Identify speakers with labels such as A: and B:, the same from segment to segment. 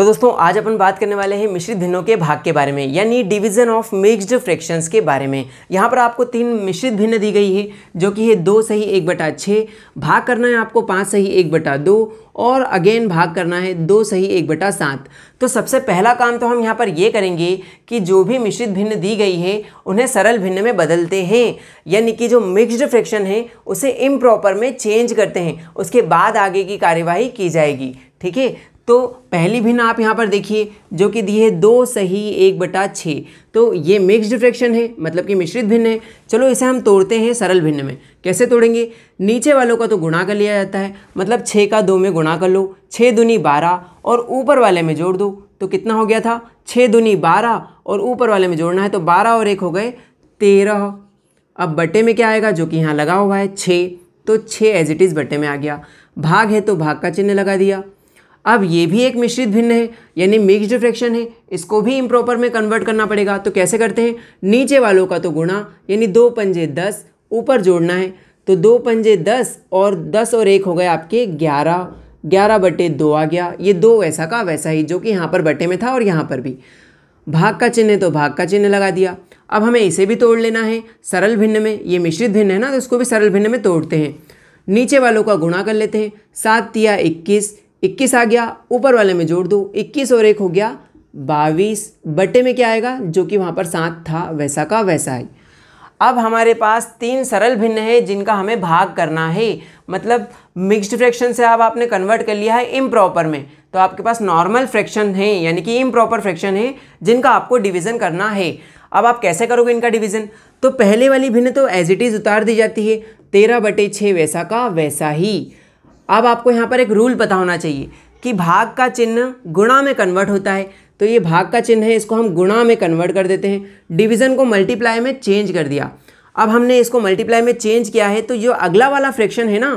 A: तो दोस्तों आज अपन बात करने वाले हैं मिश्रित भिन्नों के भाग के बारे में यानी डिवीजन ऑफ मिक्स्ड फ्रैक्शंस के बारे में यहाँ पर आपको तीन मिश्रित भिन्न दी गई है जो कि है दो सही एक बटा छः भाग करना है आपको पाँच सही एक बटा दो और अगेन भाग करना है दो सही एक बटा सात तो सबसे पहला काम तो हम यहाँ पर ये करेंगे कि जो भी मिश्रित भिन्न दी गई है उन्हें सरल भिन्न में बदलते हैं यानी कि जो मिक्स्ड फ्रैक्शन है उसे इम्प्रॉपर में चेंज करते हैं उसके बाद आगे की कार्यवाही की जाएगी ठीक है तो पहली भिन्न आप यहाँ पर देखिए जो कि दी है दो सही एक बटा छः तो ये मिक्स्ड फ्रैक्शन है मतलब कि मिश्रित भिन्न है चलो इसे हम तोड़ते हैं सरल भिन्न में कैसे तोड़ेंगे नीचे वालों का तो गुणा कर लिया जाता है मतलब छः का दो में गुणा कर लो छः दुनी बारह और ऊपर वाले में जोड़ दो तो कितना हो गया था छः दुनी बारह और ऊपर वाले में जोड़ना है तो बारह और एक हो गए तेरह अब बटे में क्या आएगा जो कि यहाँ लगा हुआ है छः तो छः एज इट इज़ बटे में आ गया भाग है तो भाग का चिन्ह लगा दिया अब ये भी एक मिश्रित भिन्न है यानी मिक्स्ड फ्रैक्शन है इसको भी इम्प्रॉपर में कन्वर्ट करना पड़ेगा तो कैसे करते हैं नीचे वालों का तो गुणा यानी दो पंजे दस ऊपर जोड़ना है तो दो पंजे दस और दस और एक हो गए आपके ग्यारह ग्यारह बटे दो आ गया ये दो वैसा का वैसा ही जो कि यहाँ पर बटे में था और यहाँ पर भी भाग का चिन्ह तो भाग का चिन्ह लगा दिया अब हमें इसे भी तोड़ लेना है सरल भिन्न में ये मिश्रित भिन्न है ना तो इसको भी सरल भिन्न में तोड़ते हैं नीचे वालों का गुणा कर लेते हैं सात तिया इक्कीस इक्कीस आ गया ऊपर वाले में जोड़ दो इक्कीस और एक हो गया बाईस बटे में क्या आएगा जो कि वहाँ पर सात था वैसा का वैसा है अब हमारे पास तीन सरल भिन्न है जिनका हमें भाग करना है मतलब मिक्स्ड फ्रैक्शन से अब आपने कन्वर्ट कर लिया है इम्प्रॉपर में तो आपके पास नॉर्मल फ्रैक्शन है यानी कि इम्प्रॉपर फ्रैक्शन है जिनका आपको डिवीज़न करना है अब आप कैसे करोगे इनका डिवीज़न तो पहले वाली भिन्न तो एज इट इज़ उतार दी जाती है तेरह बटे छः वैसा का वैसा ही अब आपको यहाँ पर एक रूल पता होना चाहिए कि भाग का चिन्ह गुणा में कन्वर्ट होता है तो ये भाग का चिन्ह है इसको हम गुणा में कन्वर्ट कर देते हैं डिवीज़न को मल्टीप्लाई में चेंज कर दिया अब हमने इसको मल्टीप्लाई में चेंज किया है तो जो अगला वाला फ्रैक्शन है ना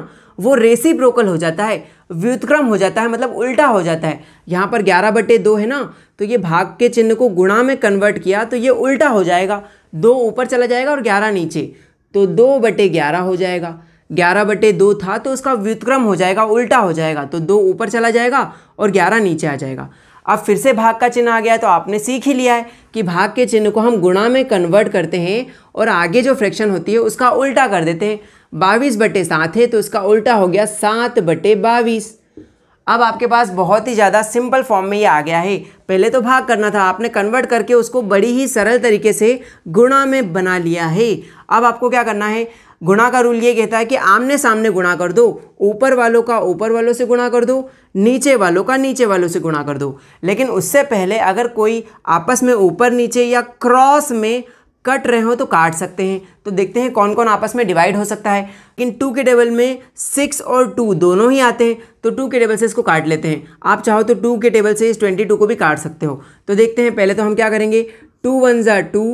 A: वो रेसी ब्रोकल हो जाता है व्युतक्रम हो जाता है मतलब उल्टा हो जाता है यहाँ पर ग्यारह बटे दो है ना तो ये भाग के चिन्ह को गुणा में कन्वर्ट किया तो ये उल्टा हो जाएगा दो ऊपर चला जाएगा और ग्यारह नीचे तो दो बटे ग्यारह हो जाएगा ग्यारह बटे दो था तो उसका व्युतक्रम हो जाएगा उल्टा हो जाएगा तो दो ऊपर चला जाएगा और ग्यारह नीचे आ जाएगा अब फिर से भाग का चिन्ह आ गया तो आपने सीख ही लिया है कि भाग के चिन्ह को हम गुणा में कन्वर्ट करते हैं और आगे जो फ्रैक्शन होती है उसका उल्टा कर देते हैं बाईस बटे सात है तो उसका उल्टा हो गया सात बटे बाईस अब आपके पास बहुत ही ज़्यादा सिंपल फॉर्म में ये आ गया है पहले तो भाग करना था आपने कन्वर्ट करके उसको बड़ी ही सरल तरीके से गुणा में बना लिया है अब आपको क्या करना है गुणा का रूल ये कहता है कि आमने सामने गुणा कर दो ऊपर वालों का ऊपर वालों से गुणा कर दो नीचे वालों का नीचे वालों से गुणा कर दो लेकिन उससे पहले अगर कोई आपस में ऊपर नीचे या क्रॉस में कट रहे हो तो काट सकते हैं तो देखते हैं कौन कौन आपस में डिवाइड हो सकता है लेकिन टू के टेबल में सिक्स और टू दोनों ही आते हैं तो टू के टेबल से इसको काट लेते हैं आप चाहो तो टू के टेबल से इस ट्वेंटी टू को भी काट सकते हो तो देखते हैं पहले तो हम क्या करेंगे टू वन ज़ा टू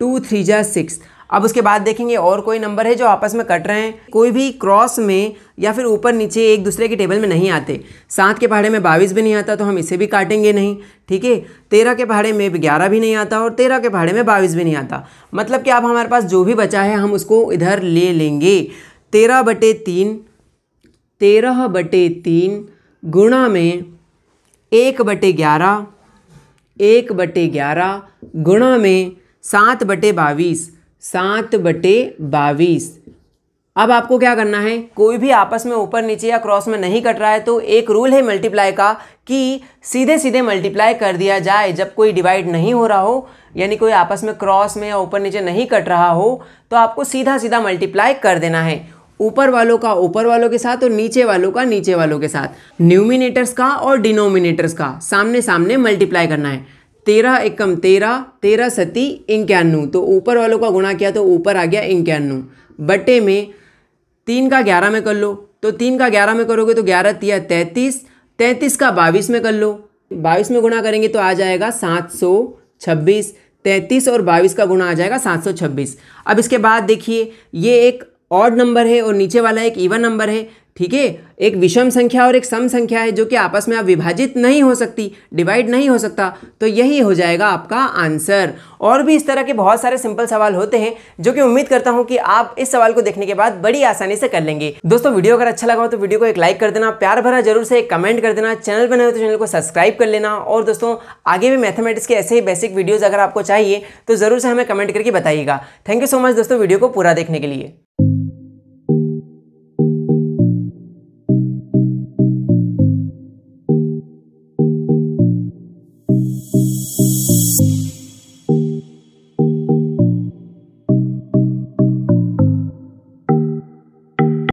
A: टू थ्री ज़ा सिक्स अब उसके बाद देखेंगे और कोई नंबर है जो आपस में कट रहे हैं कोई भी क्रॉस में या फिर ऊपर नीचे एक दूसरे के टेबल में नहीं आते सात के पहाड़े में बाईस भी नहीं आता तो हम इसे भी काटेंगे नहीं ठीक है तेरह के पहाड़े में ग्यारह भी नहीं आता और तेरह के पहाड़े में बाईस भी नहीं आता मतलब कि आप हमारे पास जो भी बचा है हम उसको इधर ले लेंगे तेरह बटे तीन तेरह बटे तीन गुणा में एक बटे ग्यारह एक बटे ग्यारह गुणा में सात बटे बाईस सात बटे बाईस अब आपको क्या करना है कोई भी आपस में ऊपर नीचे या क्रॉस में नहीं कट रहा है तो एक रूल है मल्टीप्लाई का कि सीधे सीधे मल्टीप्लाई कर दिया जाए जब कोई डिवाइड नहीं हो रहा हो यानी कोई आपस में क्रॉस में या ऊपर नीचे नहीं कट रहा हो तो आपको सीधा सीधा मल्टीप्लाई कर देना है ऊपर वालों का ऊपर वालों के साथ और नीचे वालों का नीचे वालों के साथ न्यूमिनेटर्स का और डिनोमिनेटर्स का सामने सामने मल्टीप्लाई करना है तेरह एकम तेरह तेरह सती इक्यानु तो ऊपर वालों का गुणा किया तो ऊपर आ गया इक्यानु बटे में तीन का ग्यारह में कर लो तो तीन का ग्यारह में करोगे तो ग्यारह तिया तैंतीस तैंतीस का बाईस में कर लो बाईस में गुणा करेंगे तो आ जाएगा सात सौ छब्बीस तैंतीस और बाईस का गुणा आ जाएगा सात सौ छब्बीस अब इसके बाद देखिए ये एक ऑड नंबर है और नीचे वाला एक ईवन नंबर है ठीक है एक विषम संख्या और एक सम संख्या है जो कि आपस में आप विभाजित नहीं हो सकती डिवाइड नहीं हो सकता तो यही हो जाएगा आपका आंसर और भी इस तरह के बहुत सारे सिंपल सवाल होते हैं जो कि उम्मीद करता हूं कि आप इस सवाल को देखने के बाद बड़ी आसानी से कर लेंगे दोस्तों वीडियो अगर अच्छा लगा हो तो वीडियो को एक लाइक कर देना प्यार भरा जरूर से एक कमेंट कर देना चैनल बनाए तो चैनल को सब्सक्राइब कर लेना और दोस्तों आगे भी मैथमेटिक्स के ऐसे ही बेसिक वीडियोज़ अगर आपको चाहिए तो ज़रूर से हमें कमेंट करके बताइएगा थैंक यू सो मच दोस्तों वीडियो को पूरा देखने के लिए